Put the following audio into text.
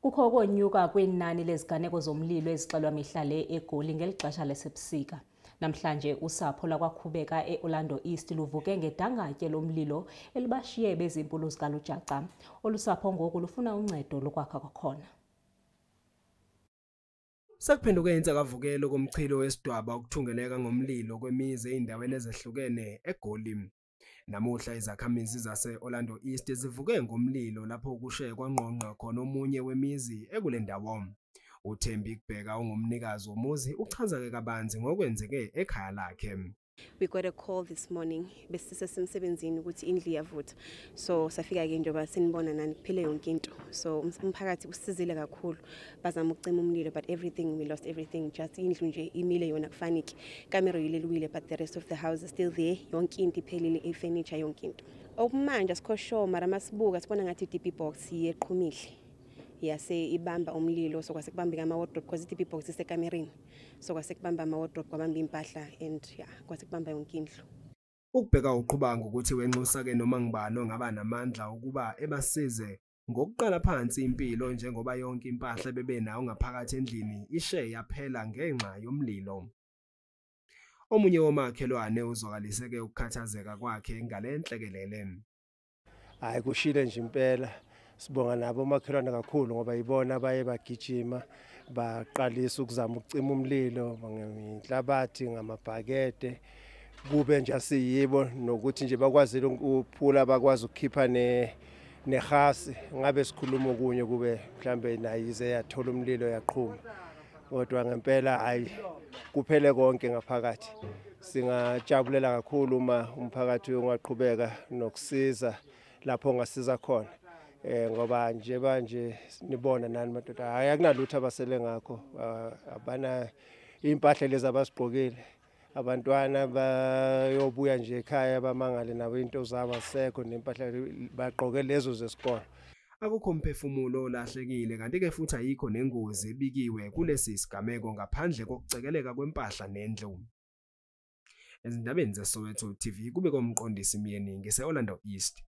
kukho konyuka kwenani leziganeko zomlilo ezixelwa mihla le egoli ngelixesha lesebusika namhlanje usapho lwakwakhubeka e-orlando east luvuke ngedangatye lomlilo elibashiye bezimpulu zikalujaca olusapho ngoku lufuna uncedo lokwakha kwakhona sekuphinde kwenza kavukelo komchilo wesidwaba ukuthungeleka ngomlilo kwemizi ey'ndaweni ezehlukene egoli Namuhla izakhamizi zase-Orlando East zivuke ngomlilo lapho kushe kwangqongqa khona omunye wemizi ekule ndawo. UThembi Kubheka ongumnikazi womuzi uchaza-ke kabanzi ngokwenzeke ekhaya lakhe. we got a call this morning besisesemsebenzini ukuthi indlu iyavuthwa so safika-ke njengoba sinibona naniphile yonke into so um, umphakathi usizile kakhulu bazama ukucima umlilo but everything we lost everything just indlu nje imile yona kufanike kamero yileliwile but the rest of the house is still there yonke into iphelile ifurniture yonke into okumanje asikho sure mara masibuka sibona ngathi i-db box yeqhumile yase ibamba umlilo so kwase kubambika ama-wardrobe because i-tb box isekamereni so kwase kubamba ama-wardrobe kwabamba impahla and ya kwase kubamba yonke indlu ukubheka uqhubanga ngokuthi wenxusa-ke noma ngibani ongaba namandla ukuba ebasize ngokuqala phansi impilo njengoba yonke impahla bebenayo ngaphakathi endlini ishe yaphela ngenxa yomlilo omunye womakhelwane uzwakaliseke ukukhathazeka kwakhe ngalenhlekelele hayi kushile nje impela sibonga nabo omakhelwane kakhulu ngoba yibona baye bagijima baqalisa ukuzama ukucima umlilo ngenhlabathi ngamabhakede kube nje asiyibo nokuthi nje bakwazile ukuphula bakwazi ukukhipha ne nehasi ngabe sikhuluma okunye kube mhlambe nayo ize yathola umlilo yaqhuma kodwa ngempela hayi kuphele konke ngaphakathi singajabulela kakhulu uma umphakathi ungaqhubeka nokusiza lapho ongasiza khona eh ngoba nje manje nibona nani madoda hayi akunalutho abasele ngakho abana impahla lezi abasigqokile abantwana bayobuya nje ekhaya bamangale nabo into zabo asekho nempahla bagqoke lezo zesikolo akukho mphefumulo olahlekile kanti ke futhi ayikho nengozi ebikiwe kulesi sigameko ngaphandle kokucekeleka kwempahla nendlu ezindabeni zeSoweto TV kube komqondisi myeni ngise Orlando East